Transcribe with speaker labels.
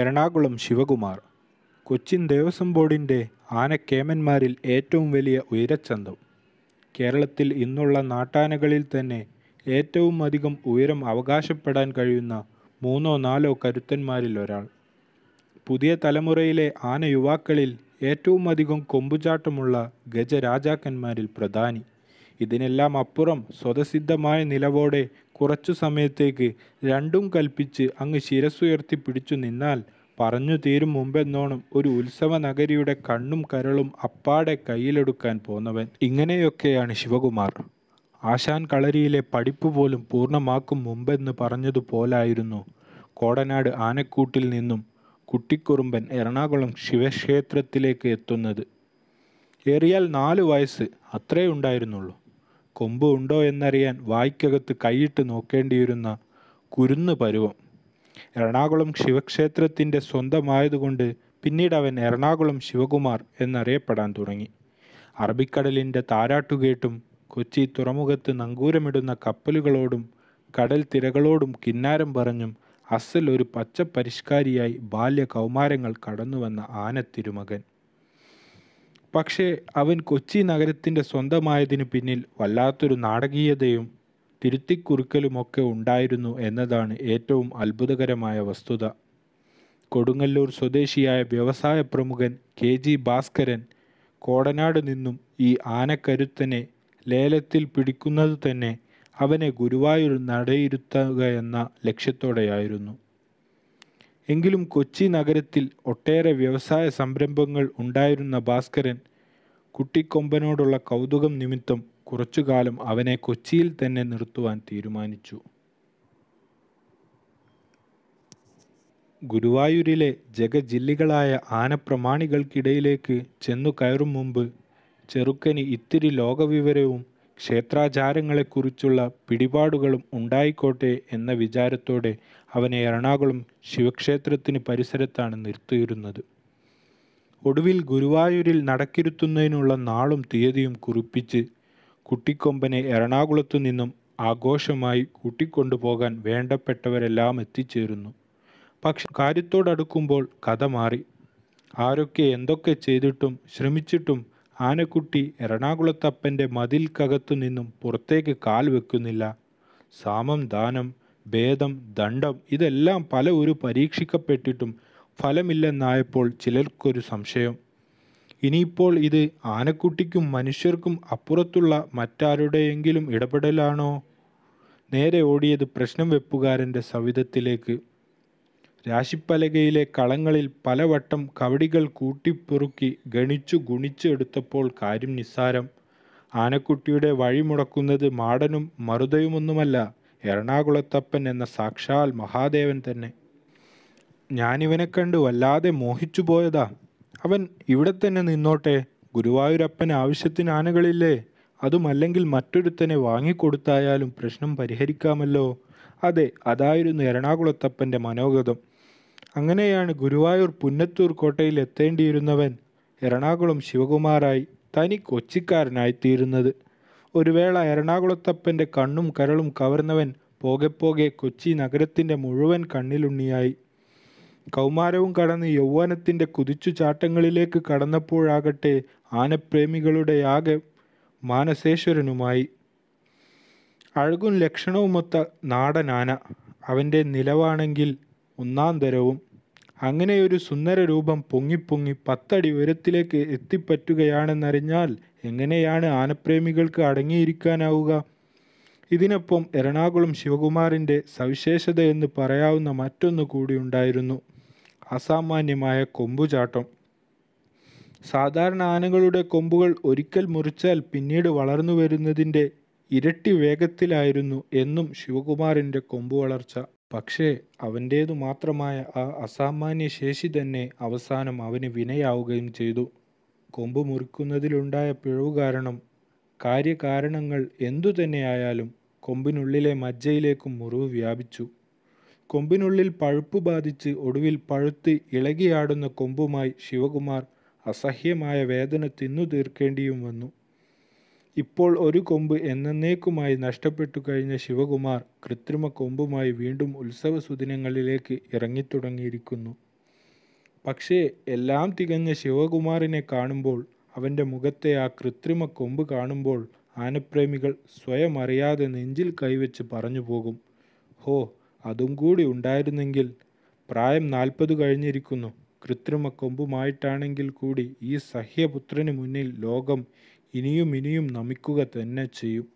Speaker 1: എറണാകുളം ശിവകുമാർ കൊച്ചിൻ ദേവസ്വം ബോർഡിൻ്റെ ആനക്കേമന്മാരിൽ ഏറ്റവും വലിയ ഉയരച്ചന്തം കേരളത്തിൽ ഇന്നുള്ള നാട്ടാനകളിൽ തന്നെ ഏറ്റവും അധികം ഉയരം അവകാശപ്പെടാൻ കഴിയുന്ന മൂന്നോ നാലോ കരുത്തന്മാരിൽ ഒരാൾ പുതിയ തലമുറയിലെ ആന യുവാക്കളിൽ ഏറ്റവും അധികം കൊമ്പുചാട്ടമുള്ള ഗജരാജാക്കന്മാരിൽ പ്രധാനി ഇതിനെല്ലാം അപ്പുറം സ്വതസിദ്ധമായ നിലവോടെ കുറച്ചു സമയത്തേക്ക് രണ്ടും കൽപ്പിച്ച് അങ്ങ് ശിരസ്സുയർത്തി പിടിച്ചു നിന്നാൽ പറഞ്ഞു തീരും മുമ്പെന്നോണം ഒരു ഉത്സവ നഗരിയുടെ കണ്ണും കരളും അപ്പാടെ കയ്യിലെടുക്കാൻ പോന്നവൻ ഇങ്ങനെയൊക്കെയാണ് ശിവകുമാർ ആശാൻ കളരിയിലെ പഠിപ്പ് പോലും പൂർണ്ണമാക്കും മുമ്പെന്ന് പറഞ്ഞതുപോലായിരുന്നു കോടനാട് ആനക്കൂട്ടിൽ നിന്നും കുട്ടിക്കുറുമ്പൻ എറണാകുളം ശിവക്ഷേത്രത്തിലേക്ക് എത്തുന്നത് ഏറിയാൽ നാല് വയസ്സ് അത്രേ ഉണ്ടായിരുന്നുള്ളൂ കൊമ്പ് ഉണ്ടോ എന്നറിയാൻ വായ്ക്കകത്ത് കൈയിട്ട് നോക്കേണ്ടിയിരുന്ന കുരുന്ന് പരുവം എറണാകുളം ശിവക്ഷേത്രത്തിൻ്റെ സ്വന്തമായതുകൊണ്ട് പിന്നീട് അവൻ എറണാകുളം ശിവകുമാർ എന്നറിയപ്പെടാൻ തുടങ്ങി അറബിക്കടലിൻ്റെ താരാട്ടുകേട്ടും കൊച്ചി തുറമുഖത്ത് നങ്കൂരമിടുന്ന കപ്പലുകളോടും കടൽ തിരകളോടും കിന്നാരം പറഞ്ഞും അസൽ ഒരു പച്ചപ്പരിഷ്കാരിയായി ബാല്യ കൗമാരങ്ങൾ കടന്നുവന്ന ആനത്തിരുമകൻ പക്ഷേ അവൻ കൊച്ചി നഗരത്തിൻ്റെ സ്വന്തമായതിന് പിന്നിൽ വല്ലാത്തൊരു നാടകീയതയും തിരുത്തിക്കുറുക്കലുമൊക്കെ ഉണ്ടായിരുന്നു എന്നതാണ് ഏറ്റവും അത്ഭുതകരമായ വസ്തുത കൊടുങ്ങല്ലൂർ സ്വദേശിയായ വ്യവസായ പ്രമുഖൻ കെ ജി ഭാസ്കരൻ കോടനാട് നിന്നും ഈ ആനക്കരുത്തനെ ലേലത്തിൽ പിടിക്കുന്നത് തന്നെ അവനെ ഗുരുവായൂർ നടയിരുത്തുക എന്ന ലക്ഷ്യത്തോടെയായിരുന്നു എങ്കിലും കൊച്ചി നഗരത്തിൽ ഒട്ടേറെ വ്യവസായ സംരംഭങ്ങൾ ഉണ്ടായിരുന്ന ഭാസ്കരൻ കുട്ടിക്കൊമ്പനോടുള്ള കൗതുകം നിമിത്തം കുറച്ചുകാലം അവനെ കൊച്ചിയിൽ തന്നെ നിർത്തുവാൻ തീരുമാനിച്ചു ഗുരുവായൂരിലെ ജഗജില്ലികളായ ആനപ്രമാണികൾക്കിടയിലേക്ക് ചെന്നു കയറും മുമ്പ് ചെറുക്കന് ഇത്തിരി ലോകവിവരവും ക്ഷേത്രാചാരങ്ങളെക്കുറിച്ചുള്ള പിടിപാടുകളും ഉണ്ടായിക്കോട്ടെ എന്ന വിചാരത്തോടെ അവനെ എറണാകുളം ശിവക്ഷേത്രത്തിന് പരിസരത്താണ് നിർത്തിയിരുന്നത് ഒടുവിൽ ഗുരുവായൂരിൽ നടക്കിരുത്തുന്നതിനുള്ള നാളും തീയതിയും കുറിപ്പിച്ച് കുട്ടിക്കൊമ്പനെ എറണാകുളത്തു നിന്നും ആഘോഷമായി കൂട്ടിക്കൊണ്ടുപോകാൻ വേണ്ടപ്പെട്ടവരെല്ലാം എത്തിച്ചേരുന്നു പക്ഷെ കാര്യത്തോടടുക്കുമ്പോൾ കഥ മാറി ആരൊക്കെ എന്തൊക്കെ ചെയ്തിട്ടും ശ്രമിച്ചിട്ടും ആനക്കുട്ടി എറണാകുളത്തപ്പൻ്റെ മതിൽക്കകത്തു നിന്നും പുറത്തേക്ക് കാൽ വെക്കുന്നില്ല സാമം ദാനം ഭേദം ദണ്ഡം ഇതെല്ലാം പല ഒരു പരീക്ഷിക്കപ്പെട്ടിട്ടും ഫലമില്ലെന്നായപ്പോൾ ചിലർക്കൊരു സംശയം ഇനിയിപ്പോൾ ഇത് ആനക്കുട്ടിക്കും മനുഷ്യർക്കും അപ്പുറത്തുള്ള മറ്റാരുടെയെങ്കിലും ഇടപെടലാണോ നേരെ ഓടിയത് പ്രശ്നം വെപ്പുകാരൻ്റെ സവിധത്തിലേക്ക് രാശിപ്പലകയിലെ കളങ്ങളിൽ പലവട്ടം കവടികൾ കൂട്ടിപ്പെറുക്കി ഗണിച്ചു ഗുണിച്ചെടുത്തപ്പോൾ കാര്യം നിസ്സാരം ആനക്കുട്ടിയുടെ വഴിമുടക്കുന്നത് മാടനും മറുതയുമൊന്നുമല്ല എറണാകുളത്തപ്പൻ എന്ന സാക്ഷാൽ മഹാദേവൻ തന്നെ ഞാനിവനെ കണ്ട് വല്ലാതെ മോഹിച്ചു പോയതാ അവൻ ഇവിടെ തന്നെ നിന്നോട്ടെ ഗുരുവായൂരപ്പൻ ആവശ്യത്തിന് ആനകളില്ലേ അതുമല്ലെങ്കിൽ മറ്റൊരുത്തനെ വാങ്ങിക്കൊടുത്തായാലും പ്രശ്നം പരിഹരിക്കാമല്ലോ അതെ അതായിരുന്നു എറണാകുളത്തപ്പൻ്റെ മനോഗതം അങ്ങനെയാണ് ഗുരുവായൂർ പുന്നത്തൂർ കോട്ടയിൽ എത്തേണ്ടിയിരുന്നവൻ എറണാകുളം ശിവകുമാറായി തനി കൊച്ചിക്കാരനായിത്തീരുന്നത് ഒരു വേള എറണാകുളത്തപ്പൻ്റെ കണ്ണും കരളും കവർന്നവൻ പോകെ പോകെ കൊച്ചി നഗരത്തിൻ്റെ മുഴുവൻ കണ്ണിലുണ്ണിയായി കൗമാരവും കടന്ന് യൗവനത്തിൻ്റെ കുതിച്ചു ചാട്ടങ്ങളിലേക്ക് കടന്നപ്പോഴാകട്ടെ ആനപ്രേമികളുടെ ആകെ മാനസേശ്വരനുമായി അഴകും ലക്ഷണവുമൊത്ത നാടനാന അവൻ്റെ നിലവാണെങ്കിൽ ഒന്നാം തരവും അങ്ങനെയൊരു പൊങ്ങി പൊങ്ങിപ്പൊങ്ങി പത്തടി ഉയരത്തിലേക്ക് എത്തിപ്പറ്റുകയാണെന്നറിഞ്ഞാൽ എങ്ങനെയാണ് ആനപ്രേമികൾക്ക് അടങ്ങിയിരിക്കാനാവുക ഇതിനൊപ്പം എറണാകുളം ശിവകുമാറിൻ്റെ സവിശേഷത എന്ന് പറയാവുന്ന മറ്റൊന്നു കൂടി ഉണ്ടായിരുന്നു അസാമാന്യമായ കൊമ്പുചാട്ടം സാധാരണ ആനകളുടെ കൊമ്പുകൾ ഒരിക്കൽ മുറിച്ചാൽ പിന്നീട് വളർന്നു വരുന്നതിൻ്റെ ഇരട്ടി വേഗത്തിലായിരുന്നു എന്നും ശിവകുമാറിൻ്റെ കൊമ്പു വളർച്ച പക്ഷേ അവൻ്റേതു മാത്രമായ ആ അസാമാന്യ ശേഷി തന്നെ അവസാനം അവന് വിനയാവുകയും ചെയ്തു കൊമ്പ് മുറിക്കുന്നതിലുണ്ടായ പിഴവ് കാരണം കാര്യകാരണങ്ങൾ എന്തു തന്നെയായാലും കൊമ്പിനുള്ളിലെ മജ്ജയിലേക്കും മുറിവ് വ്യാപിച്ചു കൊമ്പിനുള്ളിൽ പഴുപ്പ് ബാധിച്ച് ഒടുവിൽ പഴുത്ത് ഇളകിയാടുന്ന കൊമ്പുമായി ശിവകുമാർ അസഹ്യമായ വേദന തിന്നു തീർക്കേണ്ടിയും വന്നു ഇപ്പോൾ ഒരു കൊമ്പ് എന്നേക്കുമായി നഷ്ടപ്പെട്ടു കഴിഞ്ഞ ശിവകുമാർ കൃത്രിമ കൊമ്പുമായി വീണ്ടും ഉത്സവ സുദിനങ്ങളിലേക്ക് ഇറങ്ങിത്തുടങ്ങിയിരിക്കുന്നു പക്ഷേ എല്ലാം തികഞ്ഞ ശിവകുമാറിനെ കാണുമ്പോൾ അവൻ്റെ മുഖത്തെ ആ കൃത്രിമ കൊമ്പ് കാണുമ്പോൾ ആനപ്രേമികൾ സ്വയം അറിയാതെ നെഞ്ചിൽ കൈവച്ച് പറഞ്ഞു പോകും ഹോ അതും കൂടി ഉണ്ടായിരുന്നെങ്കിൽ പ്രായം നാൽപ്പത് കഴിഞ്ഞിരിക്കുന്നു കൃത്രിമ കൊമ്പുമായിട്ടാണെങ്കിൽ കൂടി ഈ സഹ്യപുത്രന് മുന്നിൽ ലോകം ഇനിയും ഇനിയും നമിക്കുക തന്നെ ചെയ്യും